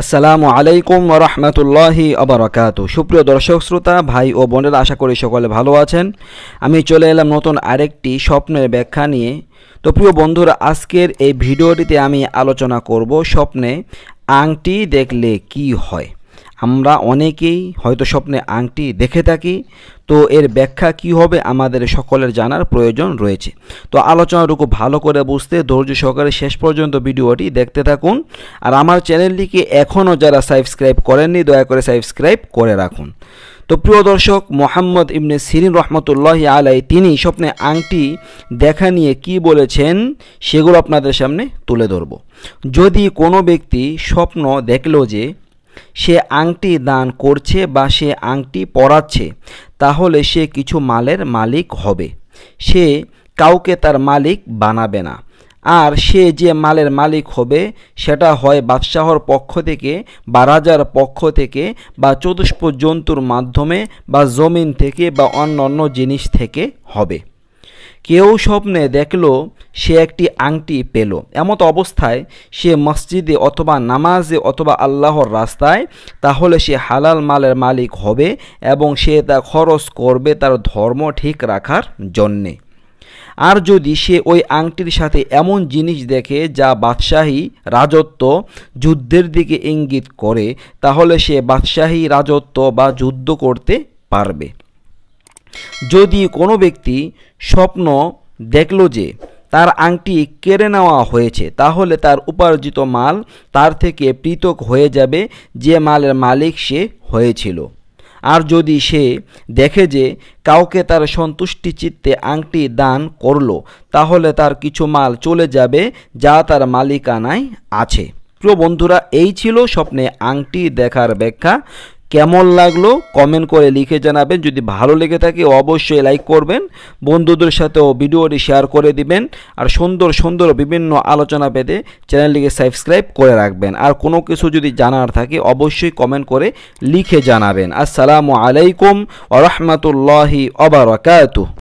আসসালামু আলাইকুম রহমতুল্লাহি আবরাকাত সুপ্রিয় দর্শক শ্রোতা ভাই ও বোনের আশা করি সকলে ভালো আছেন আমি চলে এলাম নতুন আরেকটি স্বপ্নের ব্যাখ্যা নিয়ে তো প্রিয় বন্ধুরা আজকের এই ভিডিওটিতে আমি আলোচনা করব স্বপ্নে আংটি দেখলে কি হয় আমরা অনেকেই হয়তো স্বপ্নে আংটি দেখে থাকি তো এর ব্যাখ্যা কি হবে আমাদের সকলের জানার প্রয়োজন রয়েছে তো আলোচনাটুকু ভালো করে বুঝতে ধৈর্য সহকারে শেষ পর্যন্ত ভিডিওটি দেখতে থাকুন আর আমার চ্যানেলটিকে এখনও যারা সাবস্ক্রাইব করেননি দয়া করে সাবস্ক্রাইব করে রাখুন তো প্রিয় দর্শক মোহাম্মদ ইবনে সিরিন রহমতুল্লাহ আলাই তিনি স্বপ্নে আংটি দেখা নিয়ে কি বলেছেন সেগুলো আপনাদের সামনে তুলে ধরব যদি কোনো ব্যক্তি স্বপ্ন দেখল যে সে আংটি দান করছে বা সে আংটি পরাচ্ছে তাহলে সে কিছু মালের মালিক হবে সে কাউকে তার মালিক বানাবে না আর সে যে মালের মালিক হবে সেটা হয় বাদশাহর পক্ষ থেকে বা রাজার পক্ষ থেকে বা চতুষ্প জন্তুর মাধ্যমে বা জমিন থেকে বা অন্য অন্য জিনিস থেকে হবে কেউ স্বপ্নে দেখল সে একটি আংটি পেল এমত অবস্থায় সে মসজিদে অথবা নামাজে অথবা আল্লাহর রাস্তায় তাহলে সে হালাল মালের মালিক হবে এবং সে তা খরচ করবে তার ধর্ম ঠিক রাখার জন্যে আর যদি সে ওই আংটির সাথে এমন জিনিস দেখে যা বাদশাহী রাজত্ব যুদ্ধের দিকে ইঙ্গিত করে তাহলে সে বাদশাহী রাজত্ব বা যুদ্ধ করতে পারবে যদি কোনো ব্যক্তি স্বপ্ন দেখল যে তার আংটি কেড়ে নেওয়া হয়েছে তাহলে তার উপার্জিত মাল তার থেকে পৃথক হয়ে যাবে যে মালের মালিক সে হয়েছিল আর যদি সে দেখে যে কাউকে তার সন্তুষ্টি চিত্তে আংটি দান করল তাহলে তার কিছু মাল চলে যাবে যা তার মালিকানায় আছে প্রিয় বন্ধুরা এই ছিল স্বপ্নে আংটি দেখার ব্যাখ্যা কেমন লাগলো কমেন্ট করে লিখে জানাবেন যদি ভালো লেগে থাকে অবশ্যই লাইক করবেন বন্ধুদের সাথেও ভিডিওটি শেয়ার করে দিবেন আর সুন্দর সুন্দর বিভিন্ন আলোচনা পেতে চ্যানেলটিকে সাবস্ক্রাইব করে রাখবেন আর কোনো কিছু যদি জানার থাকে অবশ্যই কমেন্ট করে লিখে জানাবেন আসসালামু আলাইকুম ওরহমতুল্লাহি অবরাকাত